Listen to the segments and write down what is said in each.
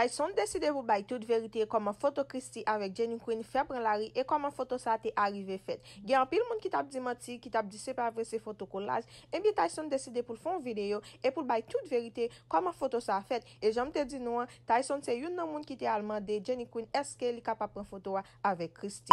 Tyson deside pou bay tout verite koman foto Kristi avek Jenny Queen febre lari e koman foto sa te arive fet. Gen apil moun ki tap di mati, ki tap di sepe apre se foto kolaj, ebi Tyson deside pou fon video e pou bay tout verite koman foto sa fet. E jom te di nou an, Tyson se yon nan moun ki te alman de Jenny Queen eske li kap apren fotowa avek Kristi.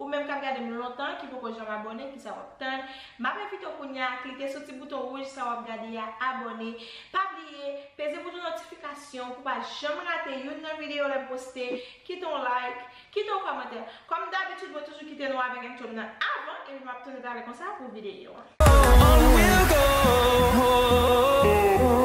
Ou mèm kèm gade nou lò tan ki pou kon jèm abone, ki sa wò tan. Mèm mèm fito pou nyan, klite soti bouton wouj sa wò gade ya abone. Pa blye, pese pou jèm notifikasyon pou pa jèm rate yon nan videyo lèm poste. Kiton like, kiton komante. Kom dabitid, mèm toujou kitè nou avèn gen choum nan avon. E jèm ap tonne dalè konsa pou videyo. Oh, oh, oh,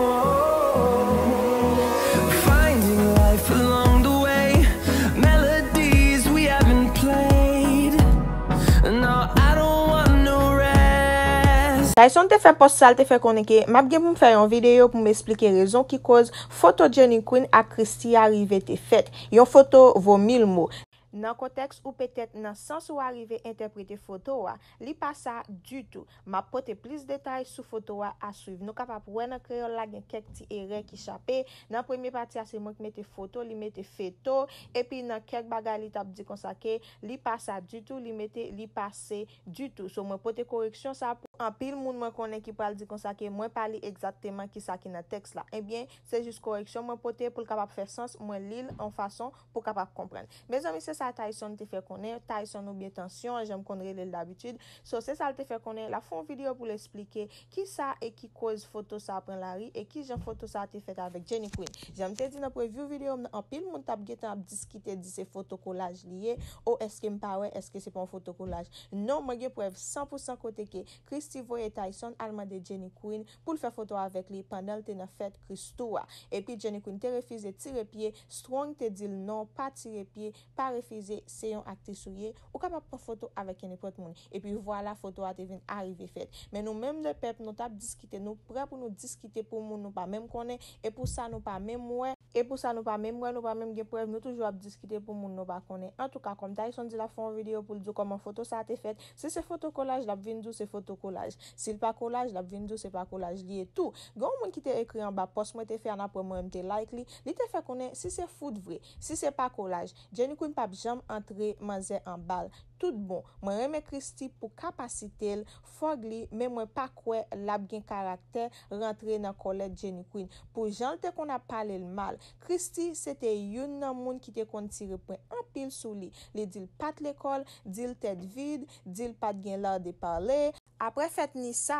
E son te fe post sal, te fe konenke, map gen pou m fe yon videyo pou m esplike rezon ki koz foto Johnny Quinn a Kristi a rive te fet. Yon foto vo mil mou. Nan konteks ou petet nan sens ou a rive interprete foto wa, li pa sa du tout. Ma pote plis detay sou foto wa asuiv. Nou kapap wè nan kre yon lag gen kek ti ere ki chapè. Nan premi pati ase moun ki mette foto, li mette feto. E pi nan kek bagay li tap di konsake, li pa sa du tout, li mette li pase du tout. So mwen pote koreksyon sa pou. an pil moun mwen konen ki pral di kon sa ke mwen pali egzateman ki sa ki nan tekst la. Ebyen, eh se jis korreksyon mwen pote pou l kapap fersans mwen li l an fason pou kapap kompren. Me zon mi se sa Tyson te fè konen, Tyson oubi etansyon jen m konre l el dabitud. So se sa te fè konen la fon video pou l esplike ki sa e ki koz foto sa apren la ri e ki jen foto sa te fèt avèk Jenny Queen. Jen m te di nan previu video an pil moun tap getan ap diskite di se fotokolaj liye ou oh, eske m pawe eske se pon fotokolaj. Non mwen gen prev 100% koteke kris si voye Tyson alman de Jenny Quinn pou l fè foto avèk li pandal te na fèt kristouwa. Epi Jenny Quinn te refize tirepye, strong te dil non pa tirepye, pa refize seyon ak te souye, ou ka pa fòto avèk ene pot moun. Epi vwa la fòto ati vin arive fèt. Men nou mèm le pep nou tap diskite, nou prè pou nou diskite pou moun nou pa mèm konè, epi pou sa nou pa mèm mwen. E pou sa nou pa mem mwen nou pa mem gen prev Mwen toujou ap diskite pou moun nou pa konen An tou ka kom ta yon son di la fon video pou l'dou Koman foto sa te fet Se se foto kolaj la bvin djou se foto kolaj Si l pa kolaj la bvin djou se pa kolaj Liye tou Gon mwen ki te ekri an ba post mwen te fe an apre mwen mte like li Li te fe konen si se foud vre Si se pa kolaj Djeni kwen pa bjam antre manze an bal Tout bon, mwen reme Kristi pou kapasitel fwag li men mwen pakwe lab gen karakter rentre nan kolet Jenny Quinn. Po jan lte kon ap pale l mal, Kristi sete yon nan moun ki te kontire pou an pil sou li. Li dil pat l ekol, dil tet vide, dil pat gen lade pale. Apre fèt ni sa,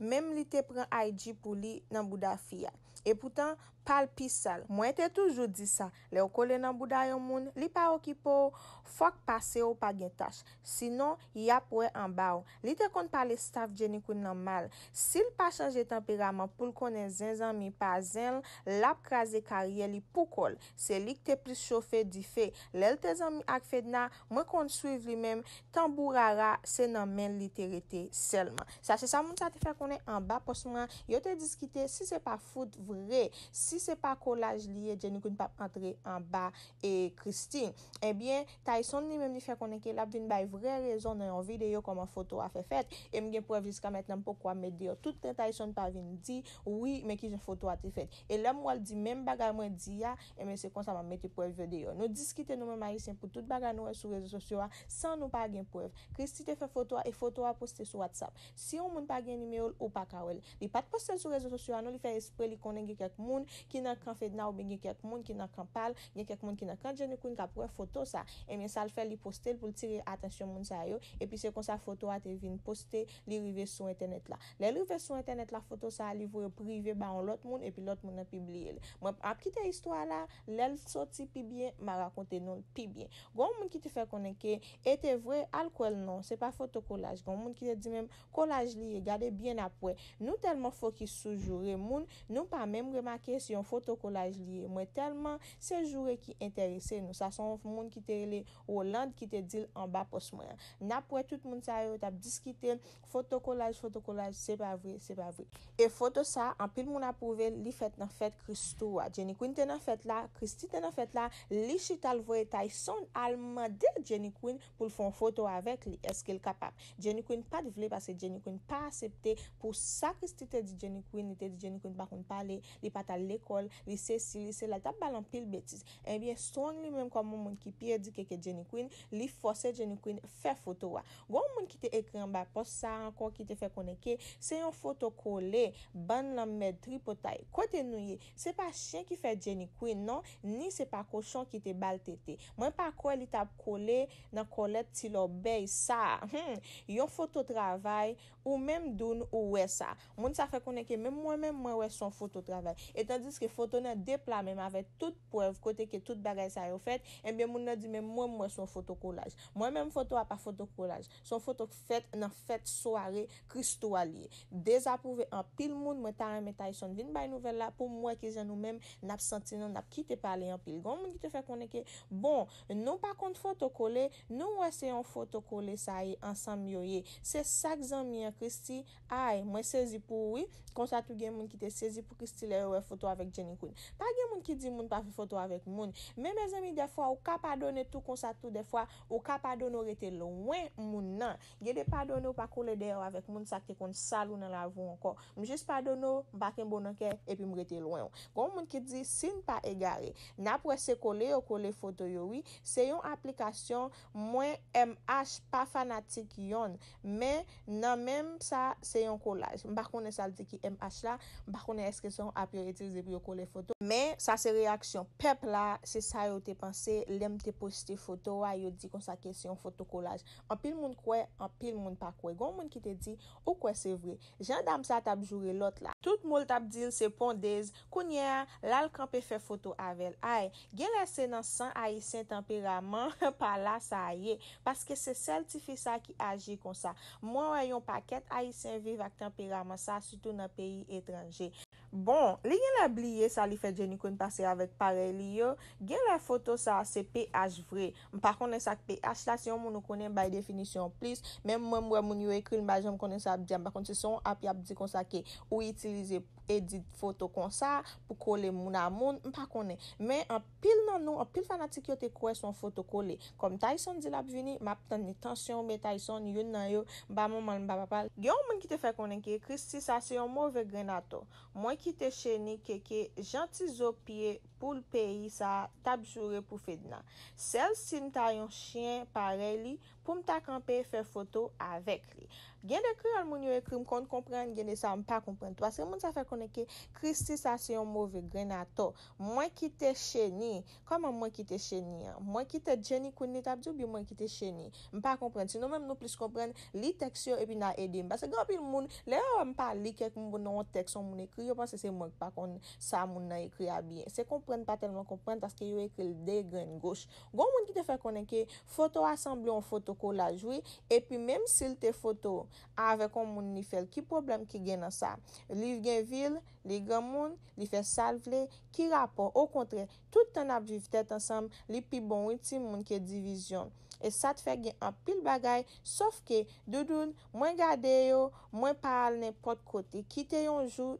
mèm li te pren aji pou li nan bouda fia. E poutan, pal pis sal. Mwen te toujou di sa. Le okole nan bouda yon moun, li pa okipo, fok pase ou pa gen tash. Sinon, yapwe an bau. Li te kont pale staf jenikoun nan mal. Sil pa chanje temperament pou l konen zin zanmi pa zin, lap kraze kariye li pou kol. Se li kte plis chofe di fe. Le lte zanmi ak fedna, mwen kont suiv li mèm, tambou rara se nan men literitey. selman. Sa se sa moun sa te fè konen an ba posman, yo te diskite si se pa fout vre, si se pa kolaj liye, jenikoun pa antre an ba e Christine. Ebyen, eh Tyson ni mem ni fè konen ke lap vin ba yon vre rezon nan yon videyo koman foto a fè fèt, em gen poev jiska met nan pokwa mede yo. Touten Tyson pa vin di, oui, men ki jen foto a te fèt. E lèm wal di, men baga mwen di ya, em se konsama meti poev vre deyo. Nou diskite nou men Marissien pou tout baga nou sou rezo sosyo a, san nou pa gen poev. Christine te fè foto a, e foto a poste sou a sap. Si yon moun pa gen nimeol ou pa kawel. Di pat postel sou rezo sosyo anon li fe espri li konen ge kek moun, ki nan kan fedna ou ben ge kek moun, ki nan kan pal gen kek moun ki nan kan jen yon kwen ka pre foto sa. Emen eh sal fe li postel pou li tire atensyon moun sa yo. E pi se kon sa foto ati vin poste li rive sou internet la. Le rive sou internet la foto sa li vwe prive ba an lot moun e pi lot moun api bliye. Mwen api ki te istwa la le l soti pi bien ma rakonte non pi bien. Gon moun ki te fe konen ke ete vwe al kwel non se pa fotokolaj. Gon moun ki te di men kolaj liye. Gade byen apwe. Nou telman fok ki sou jure. Moun nou pa mem remake si yon fotokolaj liye. Mwen telman se jure ki enterese nou. Sa son moun ki te liye. Oland ki te dil an ba pos mwen. Napwe tout moun sa yo tap diskiten. Fotokolaj, fotokolaj se pa vre, se pa vre. E foto sa, an pil moun apove li fèt nan fèt Kristou. Jenny Quinn ten an fèt la. Kristi ten an fèt la. Li chit al vwetay. Son alman de Jenny Quinn pou l fon foto avèk li. Eske l kapap. Jenny Quinn pat vle ase Jenny Queen pa asepte pou sakristite di Jenny Queen, nite di Jenny Queen bakoun pale, li pata l'ekol, li se si, li se la, tap balan pil betis. Enbyen, son li menm kwa moun moun ki pier di keke Jenny Queen, li fose Jenny Queen fe foto wa. Gwa moun ki te ekran ba pos sa, ankon ki te fe koneke, se yon foto kole ban la medri potay. Kote nou ye, se pa chen ki fe Jenny Queen nan, ni se pa koshon ki te bal tete. Mwen pa kwen li tap kole nan kole ti lo bey sa, yon foto trave ou mèm doun ou wè sa. Moun sa fè konen ke mèm mwen mèm mwen wè son fototravel. Etan diske fotonè depla mèm avè tout poev kote ke tout bagay sa yo fèt, mwen eh mwen mwen di mèm mwen mwen son fotokolaj. Mwen mèm foton a pa fotokolaj. Son foton fèt nan fèt soare kristou alie. Dezapouve an pil moun mwen tarè mwen tay son vin bay nouvel la pou mwen ki zè nou mèm nap sentinan nap kite pale an pil. Gon moun ki te fè konen ke bon, nou pa kont fotokole nou wè se yon fotokole sa yi ansan myoye. Se sa Mwen sezi pou wi Konsatu gen moun ki te sezi pou Kristi lewe foto avek Jenikoun Pa gen moun ki di moun pa fi foto avek moun Men men zemi defwa ou ka padone Tou konsatu defwa ou ka padone Ou rete lwen moun nan Gen de padone ou pa kole deyo avek moun Sakte kon salou nan la voun anko Mwen jis padone ou baken bonanke Epi mwen rete lwen Kon moun ki di sin pa egare Na prese kole ou kole foto yo wi Se yon aplikasyon mwen MH Pa fanatik yon Men nan menm sa se yon kolaj. Mba konen sa l di ki M.H. la, mba konen eske son apir etil ze bi yo kolaj foto. Men, sa se reaksyon pep la, se sa yo te panse, lem te poste foto, yo di kon sa kesyon foto kolaj. An pil moun kwe, an pil moun pa kwe. Gon moun ki te di, ou kwe se vre. Jandam sa tab jure lot la. Tout mol tab dil se pondez, kounye, lal kanpe fe foto avel. Ay, gen lese nan san ay sin temperaman, pa la sa aye. Paske se sel ti fi sa ki aji kon sa. Mon a yon paket a yi sen viv ak temperama sa sutou nan peyi etranje. Bon, li gen la bliye sa li fet gen yon kon pase avet pare li yo, gen la foto sa se pH vre. M pa konen sak pH la, se yon moun konen bay definisyon plis, men mwen mwen moun yon ekri mbajan m konen sak diyan, bakon se son api ap di konsake ou itilize pou. E di foto kon sa pou kole moun a moun, mpa kone. Men an pil nan nou, an pil fanatik yo te kwe son foto kole. Kom Tyson di la pvini, map tan ni tansyon, men Tyson yon nan yo, ba moun man mba papal. Gyon mwen ki te fè konen ki e Kristi sa se yon mouve grenato. Mwen ki te chenik ke ke janti zopye pou l peyi sa tabjoure pou fedna. Sel si mta yon chyen pareli, pou mta kanpe fè foto avek li. Gen de kri al moun yo ekri, m kont komprende gen de sa, m pa komprende to. Aske moun sa fè koneke, kristi sa se yon mouve grenato. Mwen ki te cheni, kama mwen ki te cheni, mwen ki te jeni kouni tabdi ou bi mwen ki te cheni, m pa komprende. Sinon mèm nou plis komprende, li teksyon epi nan edin. Basse gwa pi l moun, lè wè m pa li kek moun nou teksyon moun ekri, yo panse se moun pa kon sa moun nan ekri a bi. Se komprende pa telman komprende, aske yo ekri l de gren goch. Gwa moun ki te fè kone E pi menm sil te foto avè kon moun nifèl, ki problem ki gen an sa? Li gen vil, li gen moun, li fè sal vle, ki rapò? Ou kontre, tout an apjiv tèt ansam, li pi bon wè ti moun ki division. E sa te fè gen an pil bagay, sof ke, doudoun, mwen gade yo, mwen pal nè pot kote, ki te yon jou,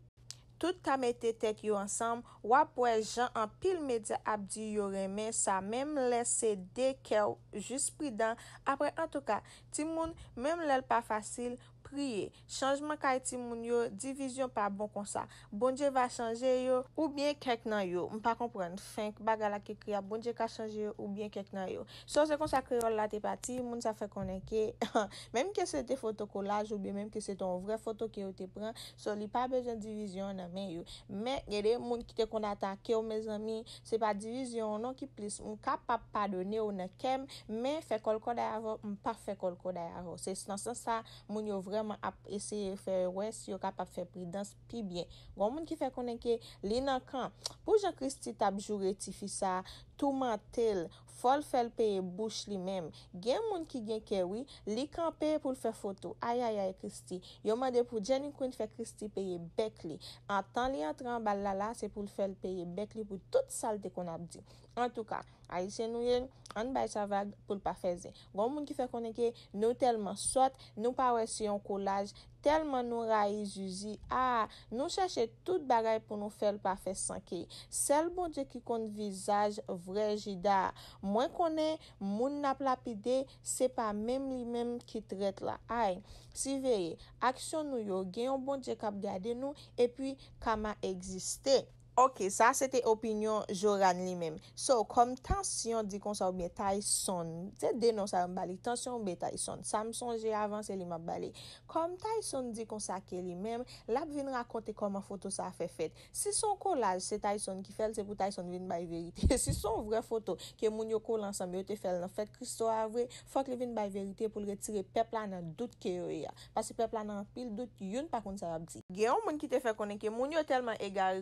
tout kamete tek yo ansam, wapwe jan an pil medya abdi yo reme, sa mem lese dekèw, jis pridan, apre an touka, ti moun, mem lel pa fasil, priye, chanjman ka eti moun yo divizyon pa bon konsa, bon je va chanje yo, ou bien kèk nan yo m pa kompren, fènk bagala ke kriya bon je ka chanje yo, ou bien kèk nan yo son se konsa kriyo la te pati, moun sa fè konen ke, mèm ke se te fotokolaj, ou bien mèm ke se ton vre fotokyo te pren, soli pa bejè divizyon nan men yo, mè gède moun ki te konaten ke yo mèz amin se pa divizyon nan ki plis, m kapap padone ou ne kem, mè fè kolko da yaro, m pa fè kolko da yaro, se san san sa moun yo vre Vreman ap eseye fè wè si yo kap ap fè pridans pi byen. Gon moun ki fè konenke li nan kan. Pou jan kristi tabjou retifi sa touman tel. Fol fel peye bouch li mem. Gen moun ki gen kewi, li kan peye pou l fè foto. Ay ay ay Kristi. Yo mwade pou Jenny Quinn fè Kristi peye bek li. An tan li antran balala, se pou l fel peye bek li pou tout salte kon ap di. An tou ka, ay se nou yen, an bay sa vag pou l pa fè ze. Gon moun ki fè konenke, nou telman sot, nou pa wè si yon kolaj. Telman nou rayi juji a, nou chache tout bagay pou nou fel pa fe sankye. Sel bonje ki kont vizaj vreji da. Mwen konen, moun na plapide, se pa mem li mem ki tret la ay. Si veye, aksyon nou yo, genyon bonje kap gade nou, e pi kama egziste. Ok, sa se te opinyon Joran li mem. So, kom tansyon di kon sa oube Tyson. Se denon sa oube Tyson. Samson je avanse li ma bali. Kom Tyson di kon sa ke li mem, lap vin rakonte koman foto sa a fe fet. Si son kolaj se Tyson ki fel, se pou Tyson vin bay verite. Si son vre foto ke moun yo kolan sa mbe yo te fel nan fet, Kristo avwe, fok li vin bay verite pou le retire pepla nan dout ke yo ya. Pasi pepla nan pil dout yon pa kon sa a bti. Geyon moun ki te fe konen ke moun yo telman egari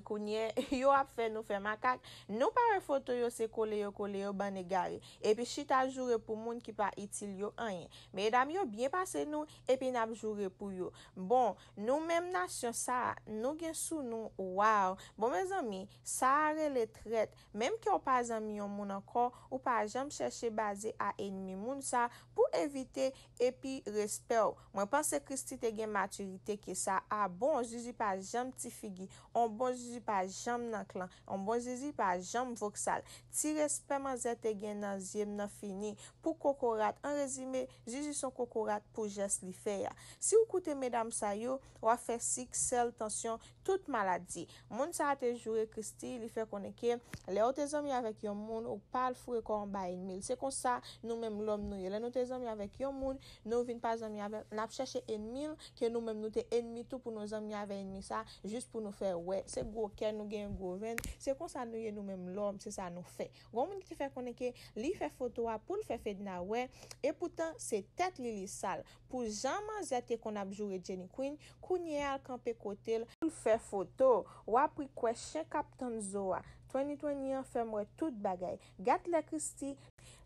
Yo ap fe nou fe makak. Nou pare foto yo se kole yo kole yo ban e gari. Epi chita jure pou moun ki pa itil yo anye. Me dam yo bien pase nou epi nap jure pou yo. Bon, nou mem nasyon sa, nou gen sou nou waw. Bon, me zami, sa are letret. Mem ki yo pa zami yon moun anko, yo pa jam cheshe baze a enmi moun sa pou evite epi respew. Mwen panse kristi te gen maturite ki sa. A bon, jiji pa jam ti figi. A bon, jiji pa jam. nan klan, an bon zizi pa jam voksal, ti respe ma zete gen nan zyeb nan fini, pou kokorat, an rezime, zizi son kokorat pou jes li fe ya. Si ou koute medam sa yo, wafè sik, sel, tansyon, tout maladi. Moun sa ate jure kristi, li fe konen ke, le o te zomi avèk yon moun, ou pal fure kon ba enmil. Se kon sa, nou menm lom nou ye. Le nou te zomi avèk yon moun, nou vin pa zomi avèk nap chèche enmil, ke nou menm nou te enmi tou pou nou zomi avèk enmi sa, jist pou nou fe we, se gwo ken nou gen Gouven, se kon sa nouye nou mem lom Se sa nou fe, goun mouni ki te fe koneke Li fe foto wa pou l fe fe dina we E poutan se tet li li sal Pou jam man zete kon ap jure Jenny Queen, kou nye al kanpe kotel Pou l fe foto Wa pou kwe che kap tan zo wa 2021, fè mwen tout bagay. Gat lè Kristi,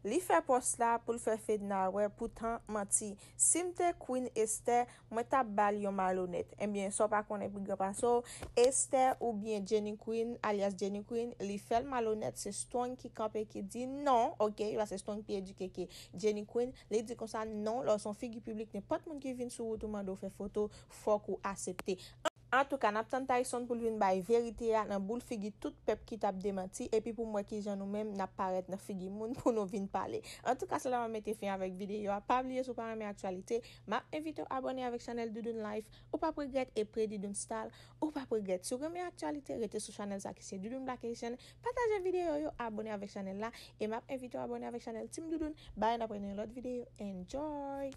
li fè pos la pou l'fè fè nan wè pou tan mati. Simte Queen Esther, mwen tabal yon malonet. Emyen, eh so pa konen prigrapa. So, Esther oubyen Jenny Queen, alias Jenny Queen, li fèl malonet. Se stonk ki kampe ki di nan, ok? La se stonk pi eduke ki Jenny Queen. Li di konsan nan, la son figi publik. Nè pat moun ki vin sou wotouman do fè foto, fòk ou asepte. An touka, nap tan tay son pou lvin bay verite ya, nan bou l figi tout pep ki tap demati, epi pou mwen ki jan ou men nap paret nan figi moun pou nou vin pale. An touka, se la wame te fin avèk videyo, apabliye sou pa reme aktualite, map evito abone avèk chanel dudun live, ou pa pregret e pre didun stal, ou pa pregret sou reme aktualite, rete sou chanel zakise dudun blackation, pataje videyo yo abone avèk chanel la, e map evito abone avèk chanel tim dudun, bayan aprenen lot videyo, enjoy!